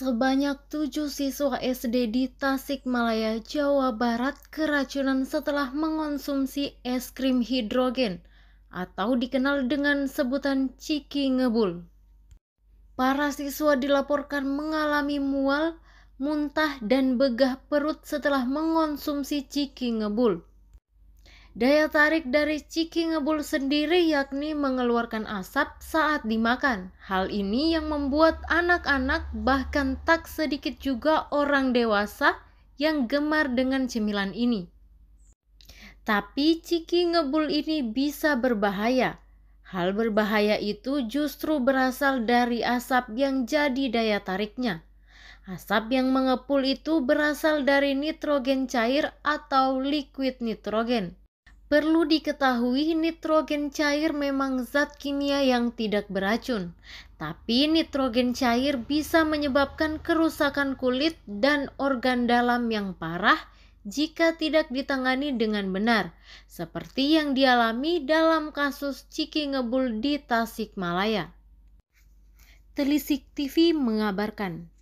Sebanyak tujuh siswa SD di Tasikmalaya, Jawa Barat keracunan setelah mengonsumsi es krim hidrogen atau dikenal dengan sebutan ciki ngebul. Para siswa dilaporkan mengalami mual, muntah, dan begah perut setelah mengonsumsi ciki ngebul. Daya tarik dari ciki ngebul sendiri yakni mengeluarkan asap saat dimakan. Hal ini yang membuat anak-anak bahkan tak sedikit juga orang dewasa yang gemar dengan cemilan ini. Tapi ciki ngebul ini bisa berbahaya. Hal berbahaya itu justru berasal dari asap yang jadi daya tariknya. Asap yang mengepul itu berasal dari nitrogen cair atau liquid nitrogen. Perlu diketahui nitrogen cair memang zat kimia yang tidak beracun, tapi nitrogen cair bisa menyebabkan kerusakan kulit dan organ dalam yang parah jika tidak ditangani dengan benar, seperti yang dialami dalam kasus Ciki Ngebul di Tasikmalaya. Telisik TV mengabarkan.